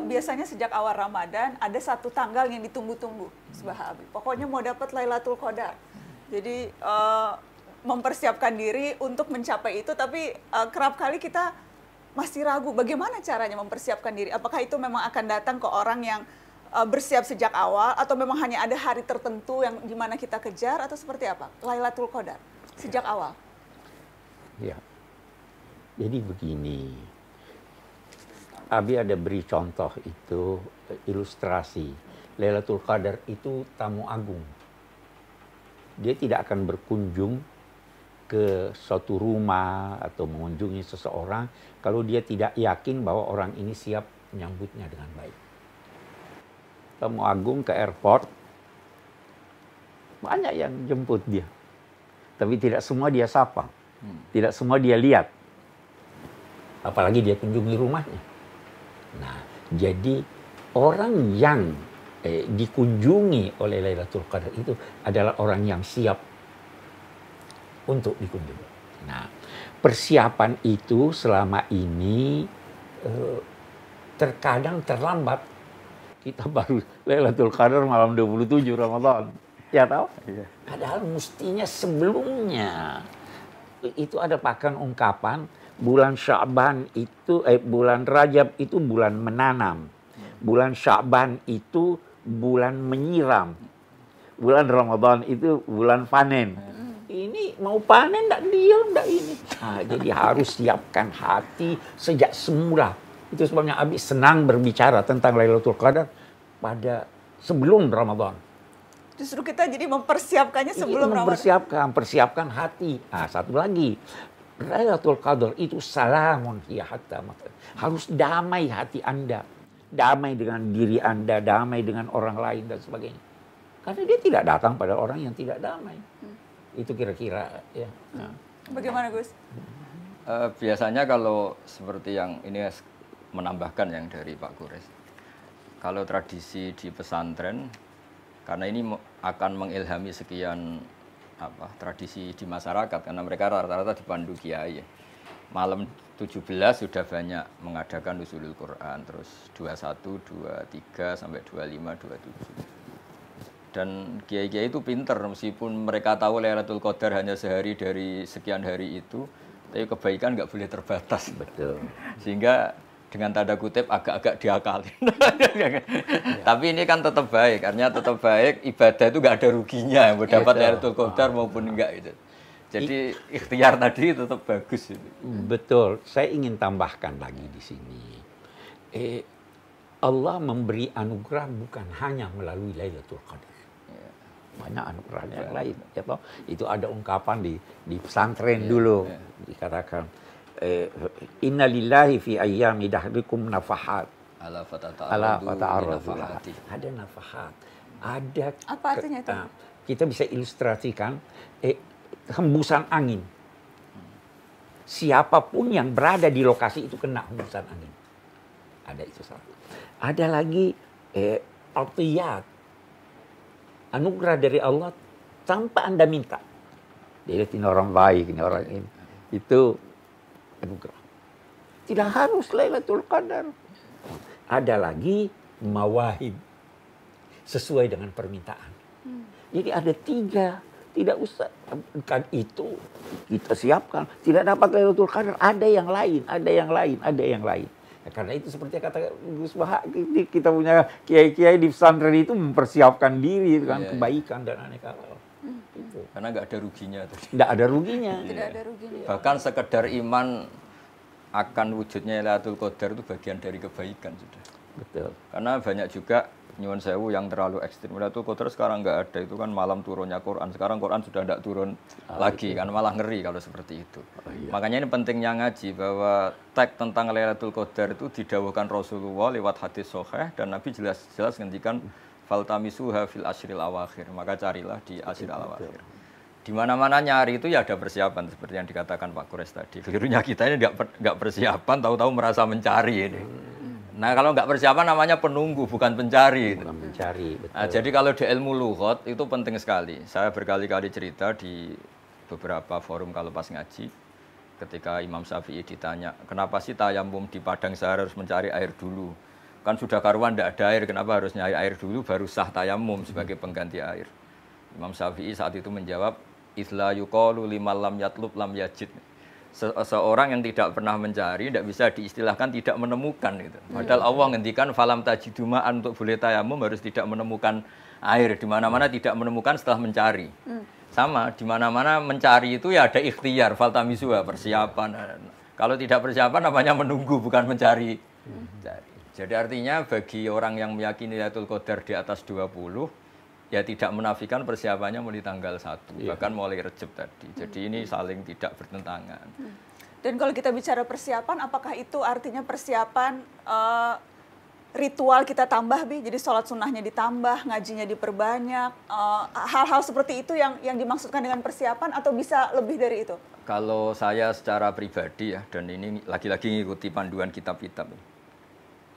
uh, biasanya sejak awal Ramadan ada satu tanggal yang ditunggu-tunggu Sebah Pokoknya mau dapat Lailatul Qadar. Jadi uh, mempersiapkan diri untuk mencapai itu tapi uh, kerap kali kita masih ragu bagaimana caranya mempersiapkan diri. Apakah itu memang akan datang ke orang yang uh, bersiap sejak awal atau memang hanya ada hari tertentu yang di kita kejar atau seperti apa? Lailatul Qadar sejak ya. awal. Ya. Jadi begini, Abi ada beri contoh itu ilustrasi. Lailatul Qadar itu tamu agung. Dia tidak akan berkunjung ke suatu rumah atau mengunjungi seseorang kalau dia tidak yakin bahwa orang ini siap menyambutnya dengan baik. Tamu agung ke airport banyak yang jemput dia. Tapi tidak semua dia sapa. Hmm. Tidak semua dia lihat. Apalagi dia kunjungi rumahnya. Nah, jadi orang yang eh, dikunjungi oleh Lailatul Qadar itu adalah orang yang siap untuk dikunjungi. Nah, persiapan itu selama ini eh, terkadang terlambat. Kita baru Lailatul Qadar malam 27 Ramadan. Ya tahu? Iya. Padahal mestinya sebelumnya itu ada pakan ungkapan bulan Syaban itu eh bulan Rajab itu bulan menanam. Bulan Syaban itu bulan menyiram. Bulan Ramadan itu bulan panen. Ini mau panen enggak diam enggak ini. Nah, jadi harus siapkan hati sejak semula. Itu sebabnya Abi senang berbicara tentang Lailatul Qadar pada sebelum Ramadan. Justru kita jadi mempersiapkannya iya, sebelum Ramadan. Mempersiapkan, persiapkan hati. Nah, satu lagi, Lailatul Qadar itu salamun hiya hatta makan. Harus damai hati Anda. Damai dengan diri Anda, damai dengan orang lain dan sebagainya. Karena dia tidak datang pada orang yang tidak damai. Hmm. Itu kira-kira ya. Hmm. Bagaimana Gus? Uh, biasanya kalau seperti yang ini menambahkan yang dari Pak Gores. Kalau tradisi di pesantren, karena ini akan mengilhami sekian apa tradisi di masyarakat karena mereka rata-rata dipandu kiai. Malam 17 sudah banyak mengadakan usulul Quran terus 21, 23 sampai 25, 27. Dan kiai-kiai itu pinter meskipun mereka tahu Lailatul Qadar hanya sehari dari sekian hari itu, tapi kebaikan nggak boleh terbatas. Betul. Sehingga dengan tanda kutip agak-agak diakalin. Iya. Tapi ini kan tetap baik, artinya tetap baik ibadah itu nggak ada ruginya mau iya, dapat iya. Lailatul Qadar ah. maupun enggak itu. Jadi ikhtiar tadi tetap bagus ini. Gitu. Betul. Saya ingin tambahkan lagi di sini. Eh, Allah memberi anugerah bukan hanya melalui Lailatul Qadar. Banyak anugerah yang lain. Ya, itu ada ungkapan di di pesantren dulu dikatakan Eh, inna lillahi fi ayyami dahrikum nafahat ala fata'aradu ada nafahat ada apa artinya itu uh, kita bisa ilustrasikan eh, hembusan angin siapapun yang berada di lokasi itu kena hembusan angin ada itu satu ada lagi eh, artiyat. anugerah dari Allah tanpa anda minta Jadi ini orang baik ini orang ini itu anugerah. Tidak harus Lailatul Qadar. Ada lagi mawahib sesuai dengan permintaan. Hmm. Jadi ada tiga tidak usah kan itu kita siapkan tidak dapat Lailatul Qadar ada yang lain ada yang lain ada yang lain ya, karena itu seperti kata Gus Baha kita punya kiai-kiai di pesantren itu mempersiapkan diri dengan ya, kebaikan dan aneka hal itu. Karena nggak ada ruginya Nggak ada ruginya. Tidak iya. ada ruginya. Bahkan sekedar iman akan wujudnya Lailatul Qadar itu bagian dari kebaikan sudah. Betul. Karena banyak juga nyuwun sewu yang terlalu ekstrim. Lailatul Qadar sekarang nggak ada itu kan malam turunnya Quran. Sekarang Quran sudah tidak turun ah, lagi itu. kan malah ngeri kalau seperti itu. Oh, iya. Makanya ini pentingnya ngaji bahwa teks tentang Lailatul Qadar itu didawakan Rasulullah lewat hadis sahih dan Nabi jelas-jelas ngendikan -jelas faltamisuha fil asril awakhir maka carilah di ashril awakhir ya. di mana-mana nyari itu ya ada persiapan seperti yang dikatakan Pak Kures tadi kelirunya kita ini nggak nggak persiapan tahu-tahu merasa mencari ini hmm. nah kalau nggak persiapan namanya penunggu bukan pencari gitu. bukan mencari betul. Nah, jadi kalau di ilmu Luhut itu penting sekali saya berkali-kali cerita di beberapa forum kalau pas ngaji ketika Imam Syafi'i ditanya kenapa sih tayamum di padang saya harus mencari air dulu kan sudah karuan tidak ada air kenapa harus nyari air dulu baru sah tayamum sebagai pengganti air Imam Syafi'i saat itu menjawab isla yukolu lima lam yatlub lam yajid seorang yang tidak pernah mencari tidak bisa diistilahkan tidak menemukan gitu. Hmm. Padahal Allah ngendikan falam tajiduma'an untuk boleh tayamum harus tidak menemukan air di mana-mana tidak menemukan setelah mencari. Hmm. Sama di mana-mana mencari itu ya ada ikhtiar faltamizua persiapan. Kalau tidak persiapan namanya menunggu bukan mencari. mencari. Hmm. Jadi artinya bagi orang yang meyakini Lailatul Qadar di atas 20 ya tidak menafikan persiapannya mulai tanggal 1 iya. bahkan mulai Recep tadi. Jadi ini hmm. saling tidak bertentangan. Hmm. Dan kalau kita bicara persiapan apakah itu artinya persiapan uh, ritual kita tambah bi jadi sholat sunnahnya ditambah ngajinya diperbanyak eh, hal-hal uh, seperti itu yang yang dimaksudkan dengan persiapan atau bisa lebih dari itu kalau saya secara pribadi ya dan ini lagi-lagi ngikuti panduan kitab-kitab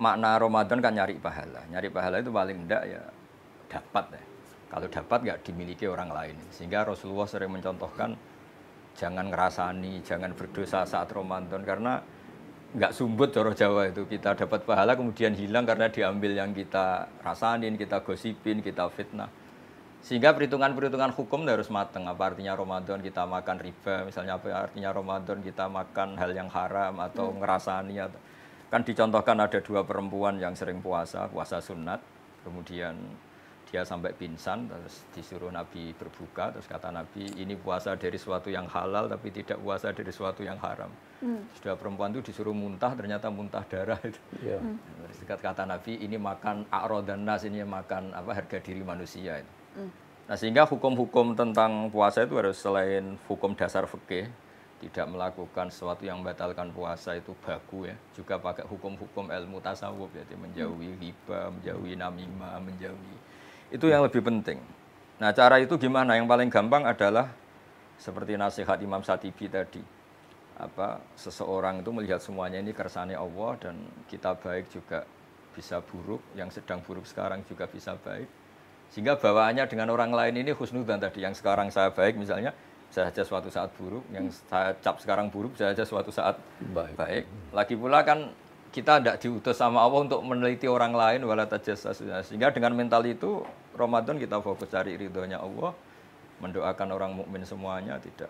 makna Ramadan kan nyari pahala. Nyari pahala itu paling enggak ya dapat ya. Kalau dapat nggak dimiliki orang lain. Sehingga Rasulullah sering mencontohkan jangan ngerasani, jangan berdosa saat Ramadan karena nggak sumbut jorok Jawa itu kita dapat pahala kemudian hilang karena diambil yang kita rasanin, kita gosipin, kita fitnah. Sehingga perhitungan-perhitungan hukum harus matang. Apa artinya Ramadan kita makan riba, misalnya apa artinya Ramadan kita makan hal yang haram atau ngerasani atau Kan dicontohkan ada dua perempuan yang sering puasa, puasa sunat, kemudian dia sampai pingsan terus disuruh Nabi berbuka terus kata Nabi ini puasa dari suatu yang halal tapi tidak puasa dari suatu yang haram hmm. sudah perempuan itu disuruh muntah ternyata muntah darah itu yeah. hmm. terus kata Nabi ini makan dan nas ini makan apa harga diri manusia itu hmm. nah sehingga hukum-hukum tentang puasa itu harus selain hukum dasar fikih tidak melakukan sesuatu yang membatalkan puasa itu baku ya juga pakai hukum-hukum ilmu tasawuf jadi menjauhi hmm. riba menjauhi hmm. namima menjauhi itu yang lebih penting nah cara itu gimana yang paling gampang adalah seperti nasihat Imam Satibi tadi apa seseorang itu melihat semuanya ini kersane Allah dan kita baik juga bisa buruk yang sedang buruk sekarang juga bisa baik sehingga bawaannya dengan orang lain ini husnudan tadi yang sekarang saya baik misalnya bisa saja suatu saat buruk, yang hmm. saya cap sekarang buruk bisa saja suatu saat baik. baik. Lagi pula kan kita tidak diutus sama Allah untuk meneliti orang lain wala nah, sehingga dengan mental itu Ramadan kita fokus cari ridhonya Allah, mendoakan orang mukmin semuanya tidak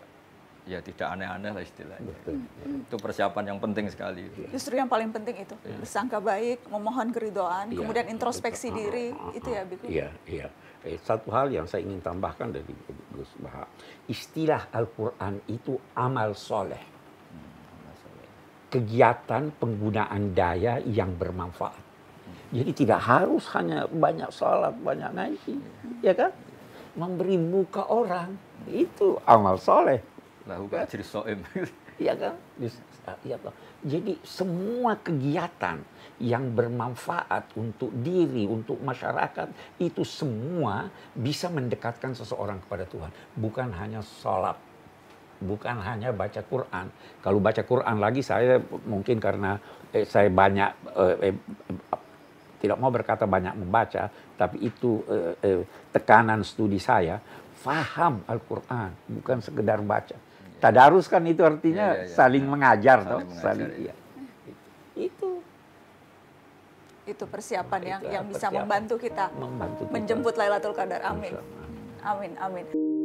ya tidak aneh-aneh lah istilahnya. Betul. Hmm. Itu persiapan yang penting sekali. Iya. Justru yang paling penting itu ya. bersangka baik, memohon keridoan, ya. kemudian introspeksi betul. diri itu ya Biku. Iya, iya. Eh, satu hal yang saya ingin tambahkan dari Gus Baha. Istilah Al-Quran itu amal soleh. Hmm, Kegiatan penggunaan daya yang bermanfaat. Hmm. Jadi tidak harus hanya banyak salat, banyak ngaji. Iya. Ya kan? Memberi muka orang. Hmm. Itu amal soleh. Lahu soim. Iya kan? Ah, ya toh. Jadi semua kegiatan yang bermanfaat untuk diri, untuk masyarakat itu semua bisa mendekatkan seseorang kepada Tuhan, bukan hanya sholat bukan hanya baca Quran. Kalau baca Quran lagi saya mungkin karena eh, saya banyak eh, eh, tidak mau berkata banyak membaca, tapi itu eh, eh, tekanan studi saya. Faham Al-Quran, bukan sekedar baca. Tadarus kan itu artinya ya, ya, ya. saling iya. mengajar saling toh, mengajar, saling ya. Itu itu persiapan nah, yang itu yang bisa persiapan. membantu kita membantu kita. menjemput Lailatul Qadar. Amin. Amin amin.